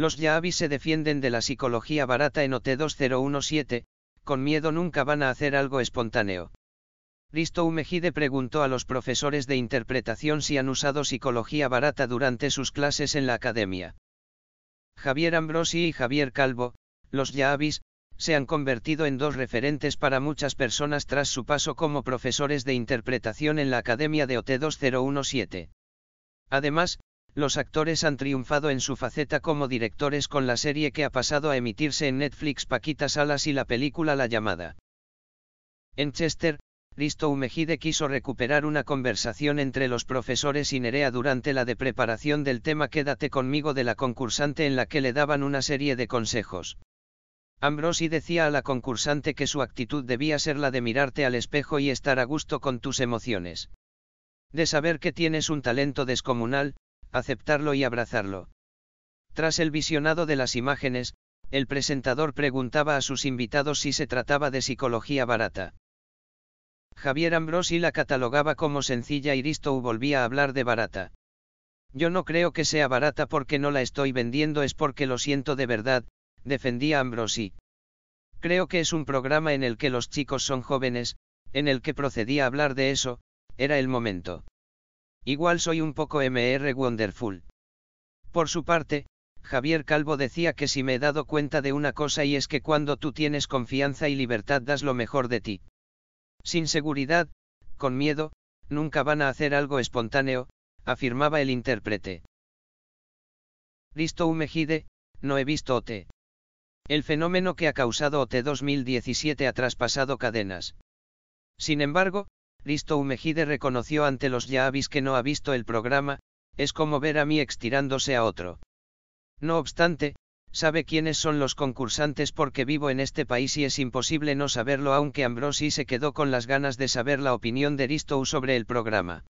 Los Yaavis se defienden de la psicología barata en OT2017, con miedo nunca van a hacer algo espontáneo. Risto Umejide preguntó a los profesores de interpretación si han usado psicología barata durante sus clases en la academia. Javier Ambrosi y Javier Calvo, los Yaabis, se han convertido en dos referentes para muchas personas tras su paso como profesores de interpretación en la Academia de OT2017. Además, los actores han triunfado en su faceta como directores con la serie que ha pasado a emitirse en Netflix Paquita Salas y la película La llamada. En Chester, Risto Umejide quiso recuperar una conversación entre los profesores y Nerea durante la de preparación del tema Quédate conmigo de la concursante en la que le daban una serie de consejos. Ambrosi decía a la concursante que su actitud debía ser la de mirarte al espejo y estar a gusto con tus emociones. De saber que tienes un talento descomunal, aceptarlo y abrazarlo. Tras el visionado de las imágenes, el presentador preguntaba a sus invitados si se trataba de psicología barata. Javier Ambrosi la catalogaba como sencilla y Risto volvía a hablar de barata. Yo no creo que sea barata porque no la estoy vendiendo es porque lo siento de verdad, defendía Ambrosi. Creo que es un programa en el que los chicos son jóvenes, en el que procedía a hablar de eso, era el momento. Igual soy un poco MR Wonderful. Por su parte, Javier Calvo decía que si me he dado cuenta de una cosa y es que cuando tú tienes confianza y libertad das lo mejor de ti. Sin seguridad, con miedo, nunca van a hacer algo espontáneo, afirmaba el intérprete. Risto Umejide, no he visto OT. El fenómeno que ha causado OT 2017 ha traspasado cadenas. Sin embargo, Risto Mejide reconoció ante los yavis que no ha visto el programa, es como ver a mí extirándose a otro. No obstante, sabe quiénes son los concursantes porque vivo en este país y es imposible no saberlo aunque Ambrosi se quedó con las ganas de saber la opinión de Risto sobre el programa.